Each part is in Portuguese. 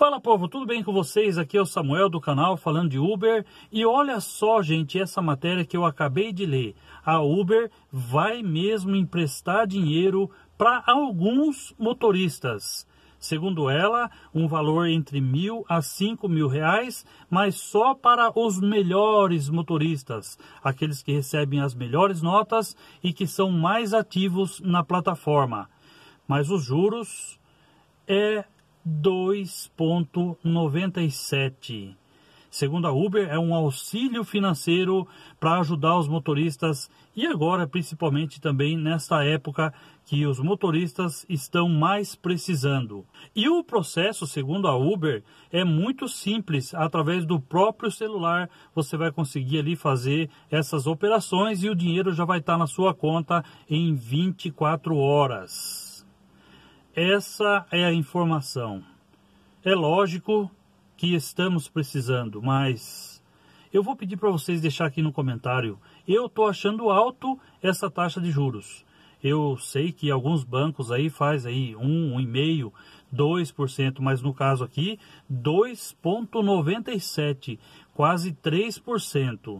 Fala povo, tudo bem com vocês? Aqui é o Samuel do canal falando de Uber e olha só gente essa matéria que eu acabei de ler. A Uber vai mesmo emprestar dinheiro para alguns motoristas. Segundo ela, um valor entre mil a cinco mil reais, mas só para os melhores motoristas, aqueles que recebem as melhores notas e que são mais ativos na plataforma. Mas os juros é 2,97. Segundo a Uber, é um auxílio financeiro para ajudar os motoristas e agora, principalmente também nesta época que os motoristas estão mais precisando. E o processo, segundo a Uber, é muito simples. Através do próprio celular, você vai conseguir ali fazer essas operações e o dinheiro já vai estar na sua conta em 24 horas. Essa é a informação. É lógico que estamos precisando, mas eu vou pedir para vocês deixar aqui no comentário. Eu estou achando alto essa taxa de juros. Eu sei que alguns bancos aí faz aí 1, 1,5, 2%, mas no caso aqui 2.97, quase 3%.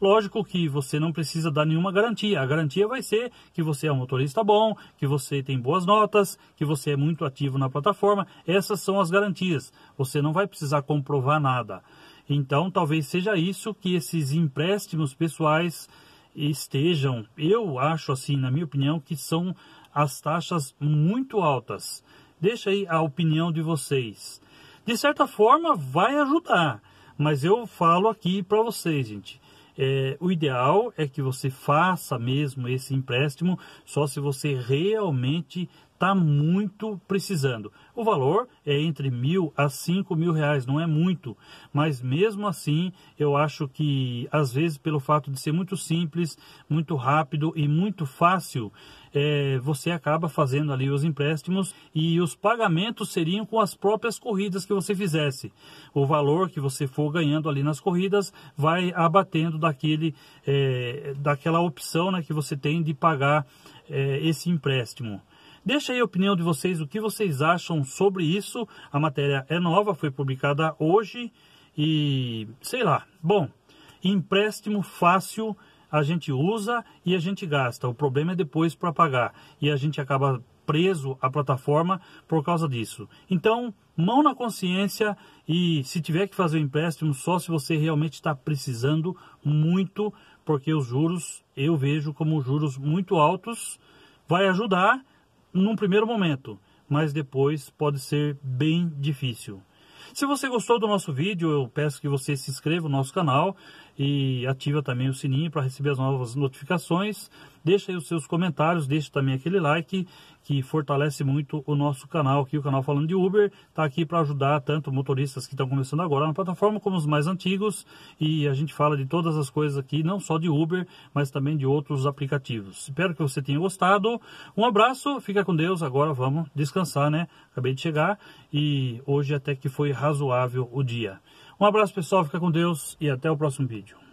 Lógico que você não precisa dar nenhuma garantia. A garantia vai ser que você é um motorista bom, que você tem boas notas, que você é muito ativo na plataforma. Essas são as garantias. Você não vai precisar comprovar nada. Então, talvez seja isso que esses empréstimos pessoais estejam. Eu acho assim, na minha opinião, que são as taxas muito altas. Deixa aí a opinião de vocês. De certa forma, vai ajudar, mas eu falo aqui para vocês, gente é, o ideal é que você faça mesmo esse empréstimo só se você realmente está muito precisando. O valor é entre mil a cinco mil reais, não é muito, mas mesmo assim eu acho que às vezes pelo fato de ser muito simples, muito rápido e muito fácil, é, você acaba fazendo ali os empréstimos e os pagamentos seriam com as próprias corridas que você fizesse. O valor que você for ganhando ali nas corridas vai abatendo daquele, é, daquela opção né, que você tem de pagar é, esse empréstimo. Deixa aí a opinião de vocês, o que vocês acham sobre isso. A matéria é nova, foi publicada hoje e sei lá. Bom, empréstimo fácil a gente usa e a gente gasta. O problema é depois para pagar e a gente acaba preso à plataforma por causa disso. Então, mão na consciência e se tiver que fazer o um empréstimo, só se você realmente está precisando muito, porque os juros eu vejo como juros muito altos, vai ajudar num primeiro momento, mas depois pode ser bem difícil. Se você gostou do nosso vídeo, eu peço que você se inscreva no nosso canal e ativa também o sininho para receber as novas notificações. Deixa aí os seus comentários, deixa também aquele like que fortalece muito o nosso canal aqui, o canal Falando de Uber, está aqui para ajudar tanto motoristas que estão começando agora na plataforma como os mais antigos e a gente fala de todas as coisas aqui, não só de Uber, mas também de outros aplicativos. Espero que você tenha gostado. Um abraço, fica com Deus. Agora vamos descansar, né? Acabei de chegar e hoje até que foi razoável o dia. Um abraço pessoal, fica com Deus e até o próximo vídeo.